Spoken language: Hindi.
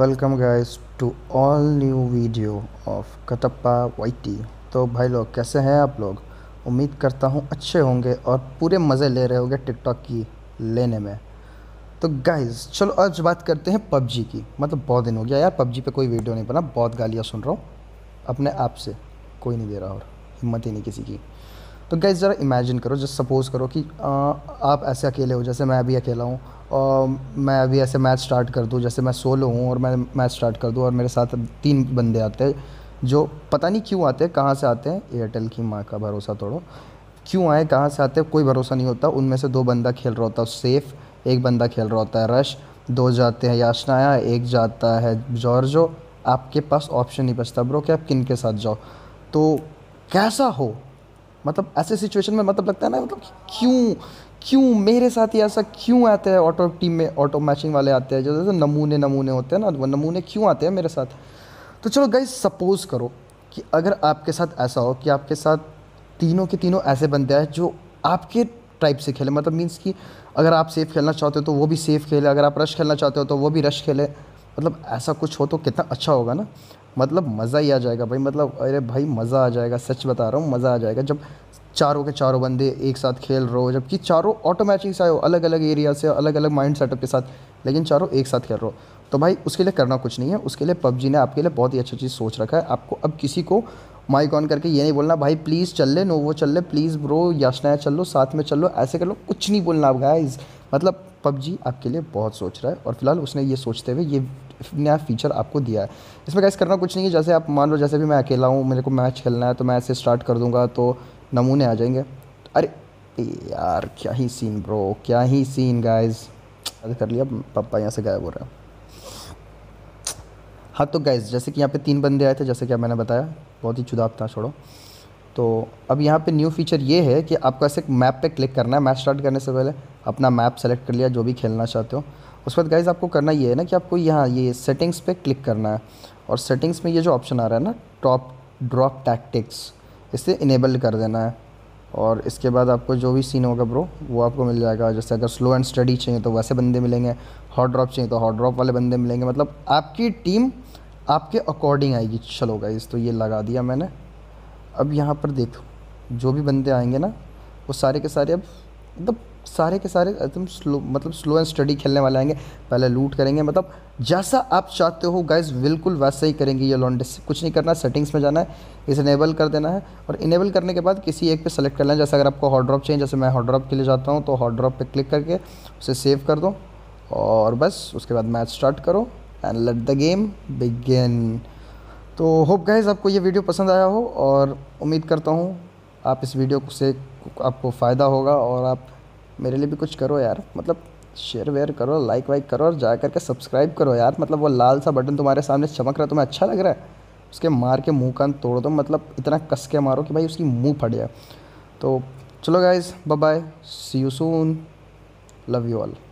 welcome guys to all new video of Kattappa YT तो भाई लोग कैसे हैं आप लोग उम्मीद करता हूँ अच्छे होंगे और पूरे मज़े ले रहे होंगे टिकटॉक की लेने में तो गाइस चलो आज बात करते हैं पबजी की मतलब बहुत दिन हो गया यार पबजी पे कोई वीडियो नहीं बना बहुत गालियाँ सुन रहा हूँ अपने आप से कोई नहीं दे रहा और हिम्मत ही नहीं किसी की तो गैस ज़रा इमेजिन करो जस्ट सपोज़ करो कि आ, आप ऐसे अकेले हो जैसे मैं अभी अकेला हूँ और मैं अभी ऐसे मैच स्टार्ट कर दूँ जैसे मैं सोलो हूँ और मैं मैच स्टार्ट कर दूँ और मेरे साथ तीन बंदे आते हैं जो पता नहीं क्यों आते हैं कहाँ से आते हैं एयरटेल की माँ का भरोसा तोड़ो क्यों आए कहाँ से आते हैं कोई भरोसा नहीं होता उनमें से दो बंदा खेल रहा होता है सेफ़ एक बंदा खेल रहा होता है रश दो जाते हैं याशनाया एक जाता है जॉर्जो आपके पास ऑप्शन नहीं बचता ब्रो कि आप किन के साथ जाओ तो कैसा हो मतलब ऐसे सिचुएशन में मतलब लगता है ना मतलब क्यों क्यों मेरे साथ ही ऐसा क्यों आता है ऑटो टीम में ऑटो मैचिंग वाले आते हैं जैसे नमूने नमूने होते हैं ना वो नमूने क्यों आते हैं मेरे साथ तो चलो गई सपोज़ करो कि अगर आपके साथ ऐसा हो कि आपके साथ तीनों के तीनों ऐसे बंदे हैं जो आपके टाइप से खेले मतलब मीन्स कि अगर आप सेफ़ खेलना चाहते हो तो वो भी सेफ़ खेले अगर आप रश खेलना चाहते हो तो वो भी रश खेले मतलब ऐसा कुछ हो तो कितना अच्छा होगा ना मतलब मज़ा ही आ जाएगा भाई मतलब अरे भाई मज़ा आ जाएगा सच बता रहा हूँ मज़ा आ जाएगा जब चारों के चारों बंदे एक साथ खेल रहे हो जबकि चारों से आए हो अलग अलग एरिया से अलग अलग माइंड सेटअप के साथ लेकिन चारों एक साथ खेल रहे हो तो भाई उसके लिए करना कुछ नहीं है उसके लिए पबजी ने आपके लिए बहुत ही अच्छी चीज़ सोच रखा है आपको अब किसी को माइक ऑन करके ये नहीं बोलना भाई प्लीज़ चल ले नोवो चल ले प्लीज़ ब्रो याशनाया चल लो साथ में चल लो ऐसे कर लो कुछ नहीं बोलना आप गाइज मतलब पबजी आपके लिए बहुत सोच रहा है और फिलहाल उसने ये सोचते हुए ये नया फीचर आपको दिया है इसमें कैसे करना कुछ नहीं है जैसे आप मान लो जैसे भी मैं अकेला हूँ मेरे को मैच खेलना है तो मैं ऐसे स्टार्ट कर दूँगा तो नमूने आ जाएंगे अरे यार क्या ही सीन ब्रो क्या ही सीन गाइज याद कर लिया पापा यहाँ से गायब हो रहा है हाँ तो गाइज जैसे कि यहाँ पे तीन बंदे आए थे जैसे कि मैंने बताया बहुत ही चुदाप था छोड़ो तो अब यहाँ पे न्यू फीचर ये है कि आपको ऐसे मैप पे क्लिक करना है मैच स्टार्ट करने से पहले अपना मैप सेलेक्ट कर लिया जो भी खेलना चाहते हो उस वक्त गाइज आपको करना ये है ना कि आपको यहाँ ये सेटिंग्स पे क्लिक करना है और सेटिंग्स में ये जो ऑप्शन आ रहा है ना टॉप ड्रॉप टैक्टिक्स इसे इनेबल कर देना है और इसके बाद आपको जो भी सीन होगा ब्रो वो आपको मिल जाएगा जैसे अगर स्लो एंड स्टडी चाहिए तो वैसे बंदे मिलेंगे हॉट ड्रॉप चाहिए तो हॉट ड्रॉप वाले बंदे मिलेंगे मतलब आपकी टीम आपके अकॉर्डिंग आएगी चलो गाइज तो ये लगा दिया मैंने अब यहाँ पर देखो जो भी बंदे आएंगे ना वो सारे के सारे अब मतलब सारे के सारे एकदम स्लो मतलब स्लो एंड स्टडी खेलने वाले आएंगे पहले लूट करेंगे मतलब जैसा आप चाहते हो गाइज बिल्कुल वैसा ही करेंगे ये लॉन्डे कुछ नहीं करना सेटिंग्स में जाना है इसे इनेबल कर देना है और इनेबल करने के बाद किसी एक पे सेलेक्ट कर है जैसे अगर आपको हॉट ड्रॉप चाहिए जैसे मैं हॉट ड्रॉप के लिए जाता हूँ तो हॉट ड्रॉप पर क्लिक करके उसे सेव कर दो और बस उसके बाद मैच स्टार्ट करो and let the game begin तो होप गाइज आपको ये वीडियो पसंद आया हो और उम्मीद करता हूँ आप इस वीडियो से आपको फ़ायदा होगा और आप मेरे लिए भी कुछ करो यार मतलब शेयर वेयर करो लाइक वाइक करो और जा करके सब्सक्राइब करो यार मतलब वो लाल सा बटन तुम्हारे सामने चमक रहा है तुम्हें अच्छा लग रहा है उसके मार के मुँह कान तोड़ दो मतलब इतना कस के मारो कि भाई उसकी मुँह फट जाए तो चलो guys bye bye see you soon love you all